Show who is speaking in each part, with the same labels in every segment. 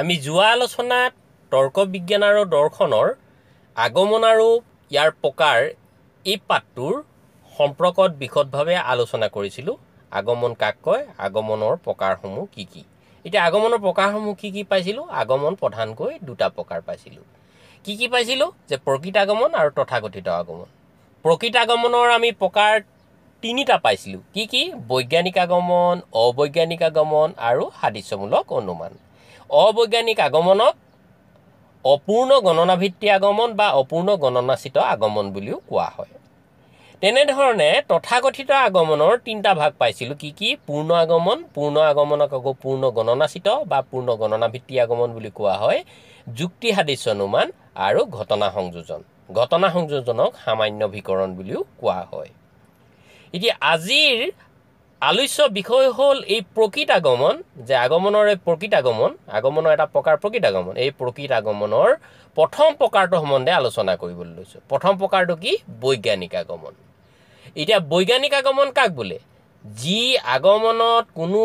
Speaker 1: আমি যোৱা আলোচনাত তৰ্ক বিজ্ঞান আৰু দৰ্শনৰ আগমন আৰু ইয়াৰ প্ৰকাৰ এই পাঠটোৰ সম্পৰ্কত বিশদভাৱে আলোচনা কৰিছিলোঁ আগমন কাক কয় আগমনৰ প্ৰকাৰসমূহ কি কি এতিয়া আগমনৰ প্ৰকাৰসমূহ কি কি পাইছিলোঁ আগমন প্ৰধানকৈ দুটা প্ৰকাৰ পাইছিলোঁ কি কি পাইছিলোঁ যে প্ৰকৃত আগমন আৰু তথাকথিত আগমন প্ৰকৃত আগমনৰ আমি প্ৰকাৰ তিনিটা পাইছিলোঁ কি কি বৈজ্ঞানিক আগমন অবৈজ্ঞানিক আগমন আৰু সাদৃশ্যমূলক অনুমান অবৈজ্ঞানিক আগমনক অপূৰ্ণ গণনাভিত্তিক আগমন বা অপূৰ্ণ গণনাচিত আগমন বুলিও কোৱা হয় তেনেধৰণে তথাকথিত আগমনৰ তিনিটা ভাগ পাইছিলোঁ কি কি পূৰ্ণ আগমন পূৰ্ণ আগমনক আকৌ পূৰ্ণ গণনাচিত বা পূৰ্ণ গণনাভিত্তিক আগমন বুলি কোৱা হয় যুক্তি সাদৃশ্য অনুমান আৰু ঘটনা সংযোজন ঘটনা সংযোজনক সামান্য ভিকৰণ বুলিও কোৱা হয় এতিয়া আজিৰ আলোচ্য বিষয় হ'ল এই প্ৰকৃত আগমন যে আগমনৰ এই প্ৰকৃত আগমন আগমনৰ এটা প্ৰকাৰ প্ৰকৃত আগমন এই প্ৰকৃত আগমনৰ প্ৰথম প্ৰকাৰটো সম্বন্ধে আলোচনা কৰিবলৈ লৈছোঁ প্ৰথম প্ৰকাৰটো কি বৈজ্ঞানিক আগমন এতিয়া বৈজ্ঞানিক আগমন কাক বোলে যি আগমনত কোনো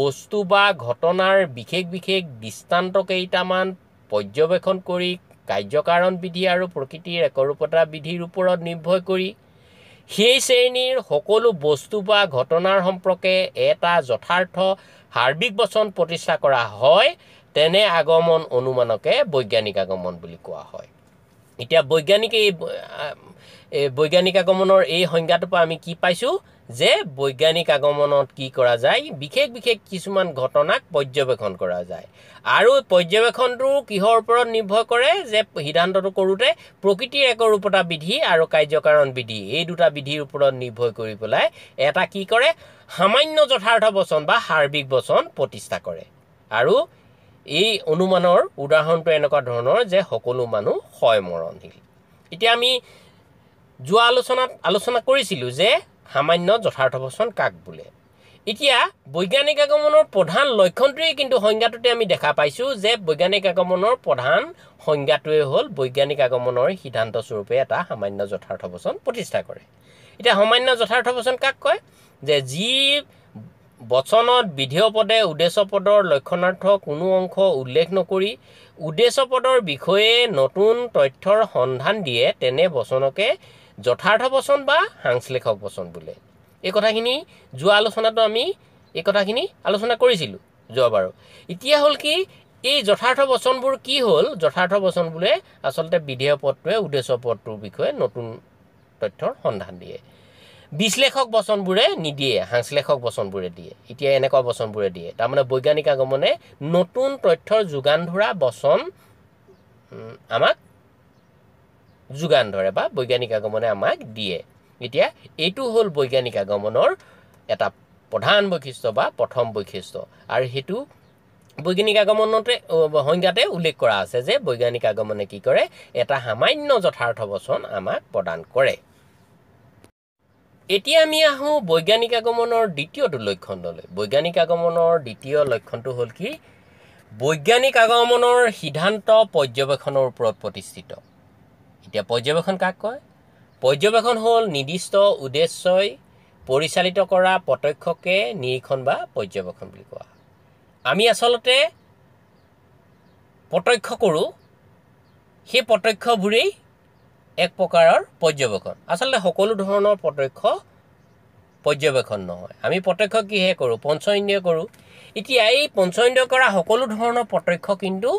Speaker 1: বস্তু বা ঘটনাৰ বিশেষ বিশেষ দৃষ্টান্ত কেইটামান পৰ্যবেক্ষণ কৰি কাৰ্যকাৰণ বিধি আৰু প্ৰকৃতিৰ একৰূপতা বিধিৰ ওপৰত নিৰ্ভৰ কৰি সেই শ্ৰেণীৰ সকলো বস্তু বা ঘটনাৰ সম্পৰ্কে এটা যথাৰ্থ সাৰ্বিক বচন প্ৰতিষ্ঠা কৰা হয় তেনে আগমন অনুমানকে বৈজ্ঞানিক আগমন বুলি কোৱা হয় এতিয়া বৈজ্ঞানিক এই বৈজ্ঞানিক আগমনৰ এই সংজ্ঞাটোৰ পৰা আমি কি পাইছোঁ যে বৈজ্ঞানিক আগমনত কি কৰা যায় বিশেষ বিশেষ কিছুমান ঘটনাক পৰ্যবেক্ষণ কৰা যায় আৰু পৰ্যবেক্ষণটো কিহৰ ওপৰত নিৰ্ভৰ কৰে যে সিদ্ধান্তটো কৰোঁতে প্ৰকৃতিৰ একৰূপতা বিধি আৰু কাৰ্যকাৰণ বিধি এই দুটা বিধিৰ ওপৰত নিৰ্ভৰ কৰি পেলাই এটা কি কৰে সামান্য যথাৰ্থ বচন বা সাৰ্বিক বচন প্ৰতিষ্ঠা কৰে আৰু এই অনুমানৰ উদাহৰণটো এনেকুৱা ধৰণৰ যে সকলো মানুহ হয় মৰণশীল এতিয়া আমি যোৱা আলোচনাত আলোচনা কৰিছিলোঁ যে সামান্য যথাৰ্থ বচন কাক বোলে এতিয়া বৈজ্ঞানিক আগমনৰ প্ৰধান লক্ষণটোৱেই কিন্তু সংজ্ঞাটোতে আমি দেখা পাইছোঁ যে বৈজ্ঞানিক আগমনৰ প্ৰধান সংজ্ঞাটোৱেই হ'ল বৈজ্ঞানিক আগমনৰ সিদ্ধান্ত স্বৰূপে এটা সামান্য যথাৰ্থ বচন প্ৰতিষ্ঠা কৰে এতিয়া সামান্য যথাৰ্থ বচন কাক কয় যে যি বচনত বিধেয়পদে উদ্দেশ্যপদৰ লক্ষণাৰ্থ কোনো অংশ উল্লেখ নকৰি উদ্দেশ্যপদৰ বিষয়ে নতুন তথ্যৰ সন্ধান দিয়ে তেনে বচনকে যথাৰ্থ বচন বা সাংশ্লেষক বচন বোলে এই কথাখিনি যোৱা আলোচনাটো আমি এই কথাখিনি আলোচনা কৰিছিলোঁ যোৱাবাৰো এতিয়া হ'ল কি এই যথাৰ্থ বচনবোৰ কি হ'ল যথাৰ্থ বচন বোলে আচলতে বিধেয় পদটোৱে উদ্দেশ্য পদটোৰ বিষয়ে নতুন তথ্যৰ সন্ধান দিয়ে বিশ্লেষক বচনবোৰে নিদিয়ে সাংশ্লেষক বচনবোৰে দিয়ে এতিয়া এনেকুৱা বচনবোৰে দিয়ে তাৰমানে বৈজ্ঞানিক আগমনে নতুন তথ্যৰ যোগান ধৰা বচন আমাক যোগান ধৰে বা বৈজ্ঞানিক আগমনে আমাক দিয়ে এতিয়া এইটো হ'ল বৈজ্ঞানিক আগমনৰ এটা প্ৰধান বৈশিষ্ট্য বা প্ৰথম বৈশিষ্ট্য আৰু সেইটো বৈজ্ঞানিক আগমনতে সংজ্ঞাতে উল্লেখ কৰা আছে যে বৈজ্ঞানিক আগমনে কি কৰে এটা সামান্য যথাৰ্থ বচন আমাক প্ৰদান কৰে এতিয়া আমি আহোঁ বৈজ্ঞানিক আগমনৰ দ্বিতীয়টো লক্ষণটোলৈ বৈজ্ঞানিক আগমনৰ দ্বিতীয় লক্ষণটো হ'ল কি বৈজ্ঞানিক আগমনৰ সিদ্ধান্ত পৰ্যবেক্ষণৰ ওপৰত প্ৰতিষ্ঠিত এতিয়া পৰ্যবেক্ষণ কাক কয় পৰ্যবেক্ষণ হ'ল নিৰ্দিষ্ট উদ্দেশ্যই পৰিচালিত কৰা প্ৰত্যক্ষকে নিৰীক্ষণ বা পৰ্যবেক্ষণ বুলি কোৱা আমি আচলতে প্ৰত্যক্ষ কৰোঁ সেই প্ৰত্যক্ষবোৰেই এক প্ৰকাৰৰ পৰ্যবেক্ষণ আচলতে সকলো ধৰণৰ প্ৰত্যক্ষ পৰ্যবেক্ষণ নহয় আমি প্ৰত্যক্ষ কিহে কৰোঁ পঞ্চ ইন্দ্ৰিয় কৰোঁ এতিয়া এই পঞ্চ ইন্দ্ৰিয় কৰা সকলো ধৰণৰ প্ৰত্যক্ষ কিন্তু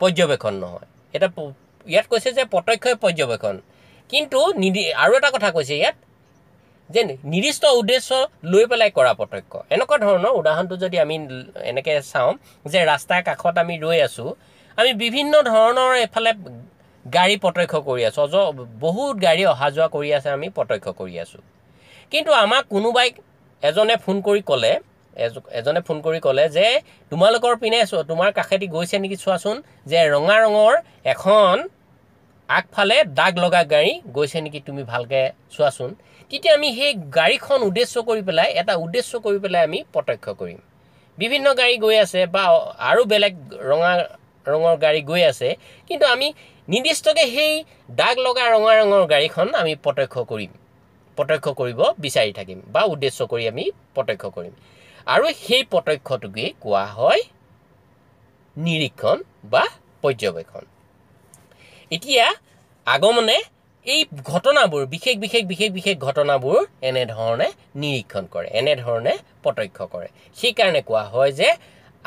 Speaker 1: পৰ্যবেক্ষণ নহয় এটা ইয়াত কৈছে যে প্ৰত্যক্ষই পৰ্যবেক্ষণ কিন্তু নিৰ্দি আৰু এটা কথা কৈছে ইয়াত যে নিৰ্দিষ্ট উদ্দেশ্য লৈ পেলাই কৰা প্ৰত্যক্ষ এনেকুৱা ধৰণৰ উদাহৰণটো যদি আমি এনেকৈ চাওঁ যে ৰাস্তাৰ কাষত আমি ৰৈ আছোঁ আমি বিভিন্ন ধৰণৰ এফালে গাড়ী প্ৰত্যক্ষ কৰি আছোঁ অজ বহুত গাড়ী অহা যোৱা কৰি আছে আমি প্ৰত্যক্ষ কৰি আছোঁ কিন্তু আমাক কোনোবাই এজনে ফোন কৰি ক'লে এজনে ফোন কৰি ক'লে যে তোমালোকৰ পিনে তোমাৰ কাষেদি গৈছে নেকি চোৱাচোন যে ৰঙা ৰঙৰ এখন আগফালে দাগ লগা গাড়ী গৈছে নেকি তুমি ভালকৈ চোৱাচোন তেতিয়া আমি সেই গাড়ীখন উদ্দেশ্য কৰি পেলাই এটা উদ্দেশ্য কৰি পেলাই আমি প্ৰত্যক্ষ কৰিম বিভিন্ন গাড়ী গৈ আছে বা আৰু বেলেগ ৰঙা ৰঙৰ গাড়ী গৈ আছে কিন্তু আমি নিৰ্দিষ্টকে সেই দাগ লগা ৰঙা ৰঙৰ গাড়ীখন আমি প্ৰত্যক্ষ কৰিম প্ৰত্যক্ষ কৰিব বিচাৰি থাকিম বা উদ্দেশ্য কৰি আমি প্ৰত্যক্ষ কৰিম আৰু সেই প্ৰত্যক্ষটোকে কোৱা হয় নিৰীক্ষণ বা পৰ্যবেক্ষণ এতিয়া আগমনে এই ঘটনাবোৰ বিশেষ বিশেষ বিশেষ বিশেষ ঘটনাবোৰ এনেধৰণে নিৰীক্ষণ কৰে এনেধৰণে প্ৰত্যক্ষ কৰে সেইকাৰণে কোৱা হয় যে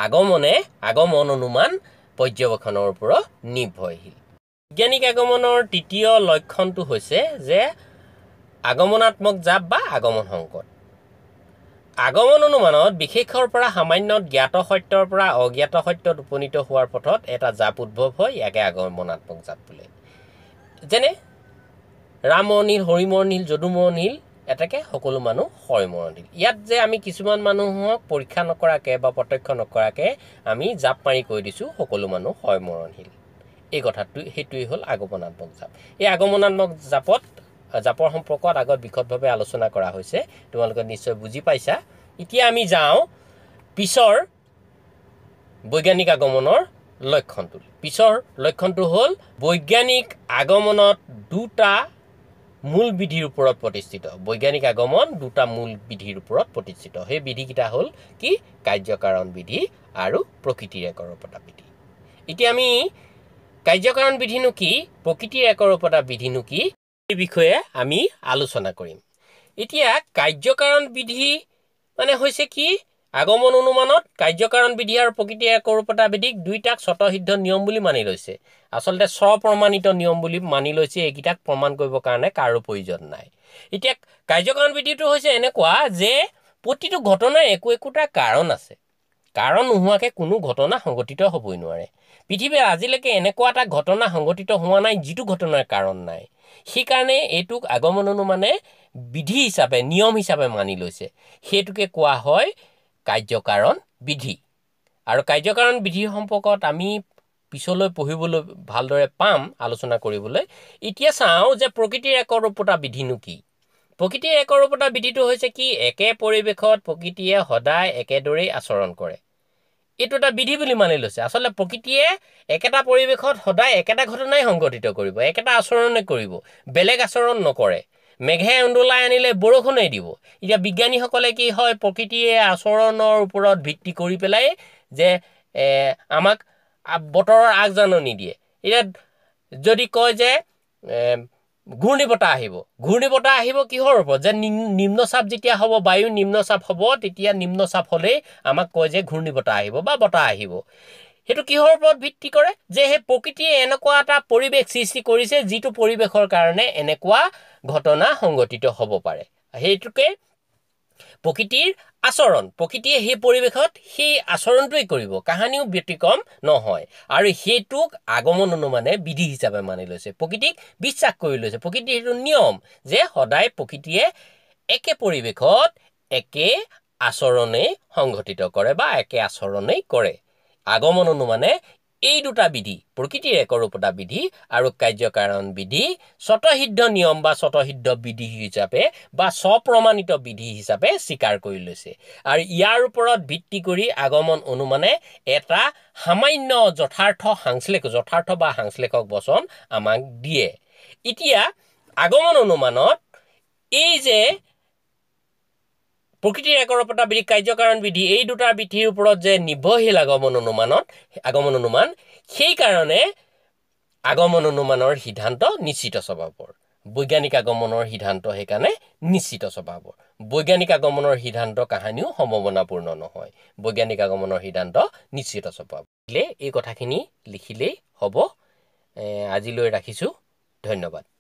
Speaker 1: আগমনে আগমন অনুমান পৰ্যবেক্ষণৰ ওপৰত নিৰ্ভৰশীল বৈজ্ঞানিক আগমনৰ তৃতীয় লক্ষণটো হৈছে যে আগমনাত্মক জাপ বা আগমন সংকট আগমন অনুমানত বিশেষৰ পৰা সামান্য জ্ঞাত সত্যৰ পৰা অজ্ঞাত সত্যত উপনীত হোৱাৰ পথত এটা জাপ উদ্ভৱ হয় ইয়াকে আগমনাত্মক জাপ বোলে যেনে ৰামৰ নীল হৰিমৰ নীল যদুমৰ নীল এটাকে সকলো মানুহ সৰমৰণ দিল ইয়াত যে আমি কিছুমান মানুহক পৰীক্ষা নকৰাকৈ বা প্ৰত্যক্ষ নকৰাকৈ আমি জাপ মাৰি কৈ দিছোঁ সকলো মানুহ হয় সৰমৰণশীল এই কথাটো সেইটোৱেই হ'ল আগমনাত্মক জাপ এই আগমনাত্মক জাপত জাপৰ সম্পৰ্কত আগত বিশদভাৱে আলোচনা কৰা হৈছে তোমালোকে নিশ্চয় বুজি পাইছা এতিয়া আমি যাওঁ পিছৰ বৈজ্ঞানিক আগমনৰ লক্ষণটো পিছৰ লক্ষণটো হ'ল বৈজ্ঞানিক আগমনত দুটা মূল বিধিৰ ওপৰত প্ৰতিষ্ঠিত বৈজ্ঞানিক আগমন দুটা মূল বিধিৰ ওপৰত প্ৰতিষ্ঠিত সেই বিধিকেইটা হ'ল কি কাৰ্যকাৰণ বিধি আৰু প্ৰকৃতিৰ একৰূপতা বিধি এতিয়া আমি কাৰ্যকাৰণ বিধিনো কি প্ৰকৃতিৰ একৰূপতা বিধিনো কি সেই বিষয়ে আমি আলোচনা কৰিম এতিয়া কাৰ্যকাৰণ বিধি মানে হৈছে কি আগমন অনুমানত কাৰ্যকাৰণ বিধি আৰু প্ৰকৃতি একৰূপতা বিধিক দুইটাক স্বতঃসিদ্ধ নিয়ম বুলি মানি লৈছে আচলতে স্বপ্ৰমাণিত নিয়ম বুলি মানি লৈছে এইকেইটাক প্ৰমাণ কৰিবৰ কাৰণে কাৰো প্ৰয়োজন নাই এতিয়া কাৰ্যকাৰণ বিধিটো হৈছে এনেকুৱা যে প্ৰতিটো ঘটনাৰ একো একোটা কাৰণ আছে কাৰণ নোহোৱাকৈ কোনো ঘটনা সংঘটিত হ'বই নোৱাৰে পৃথিৱীৰ আজিলৈকে এনেকুৱা এটা ঘটনা সংঘটিত হোৱা নাই যিটো ঘটনাৰ কাৰণ নাই সেইকাৰণে এইটোক আগমন অনুমানে বিধি হিচাপে নিয়ম হিচাপে মানি লৈছে সেইটোকে কোৱা হয় কাৰ্যকাৰণ বিধি আৰু কাৰ্যকাৰণ বিধি সম্পৰ্কত আমি পিছলৈ পঢ়িবলৈ ভালদৰে পাম আলোচনা কৰিবলৈ এতিয়া চাওঁ যে প্ৰকৃতিৰ একৰূপতা বিধিনো কি প্ৰকৃতিৰ একৰূপতা বিধিটো হৈছে কি একে পৰিৱেশত প্ৰকৃতিয়ে সদায় একেদৰেই আচৰণ কৰে এইটো এটা বিধি বুলি মানি লৈছে আচলতে প্ৰকৃতিয়ে একেটা পৰিৱেশত সদায় একেটা ঘটনাই সংঘটিত কৰিব একেটা আচৰণে কৰিব বেলেগ আচৰণ নকৰে মেঘে উন্দোলাই আনিলে বৰষুণেই দিব এতিয়া বিজ্ঞানীসকলে কি হয় প্ৰকৃতিয়ে আচৰণৰ ওপৰত ভিত্তি কৰি পেলাই যে আমাক বতৰৰ আগজাননী দিয়ে এতিয়া যদি কয় যে বতাহ আহিব বতাহ আহিব কিহৰ ওপৰত যে নিম্নচাপ যেতিয়া হ'ব বায়ু নিম্নচাপ হ'ব তেতিয়া নিম্নচাপ হ'লেই আমাক কয় যে বতাহ আহিব বা বতাহ আহিব সেইটো কিহৰ ওপৰত ভিত্তি কৰে যে সেই প্ৰকৃতিয়ে এনেকুৱা এটা পৰিৱেশ সৃষ্টি কৰিছে যিটো পৰিৱেশৰ কাৰণে এনেকুৱা ঘটনা সংঘটিত হ'ব পাৰে সেইটোকে প্ৰকৃতিৰ আচৰণ প্ৰকৃতিয়ে সেই পৰিৱেশত সেই আচৰণটোৱেই কৰিব কাহানিও ব্যতিক্ৰম নহয় আৰু সেইটোক আগমন অনুমানে বিধি হিচাপে মানি লৈছে প্ৰকৃতিক বিশ্বাস কৰি লৈছে প্ৰকৃতিৰ সেইটো নিয়ম যে সদায় প্ৰকৃতিয়ে একে পৰিৱেশত একে আচৰণেই সংঘটিত কৰে বা একে আচৰণেই কৰে আগমন অনুমানে এই দুটা বিধি প্ৰকৃতিৰ একৰূপতা বিধি আৰু কাৰ্যকাৰণ বিধি স্বতঃসিদ্ধ নিয়ম বা স্বতঃসিদ্ধ বিধি হিচাপে বা স্বপ্ৰমাণিত বিধি হিচাপে স্বীকাৰ কৰি লৈছে আৰু ইয়াৰ ওপৰত ভিত্তি কৰি আগমন অনুমানে এটা সামান্য যথাৰ্থ সাংশ্লেষ যথাৰ্থ বা সাংশ্লেষক বচন আমাক দিয়ে এতিয়া আগমন অনুমানত এই যে প্ৰকৃতিৰ একৰপতা বিধি কাৰ্যকাৰণ বিধি এই দুটা বিধিৰ ওপৰত যে নিৰ্ভৰশীল আগমন অনুমানত আগমন অনুমান সেইকাৰণে আগমন অনুমানৰ সিদ্ধান্ত নিশ্চিত স্বভাৱৰ বৈজ্ঞানিক আগমনৰ সিদ্ধান্ত সেইকাৰণে নিশ্চিত স্বভাৱৰ বৈজ্ঞানিক আগমনৰ সিদ্ধান্ত কাহানিও সম্ভাৱনাপূৰ্ণ নহয় বৈজ্ঞানিক আগমনৰ সিদ্ধান্ত নিশ্চিত স্বভাৱ এই কথাখিনি লিখিলেই হ'ব আজিলৈ ৰাখিছোঁ ধন্যবাদ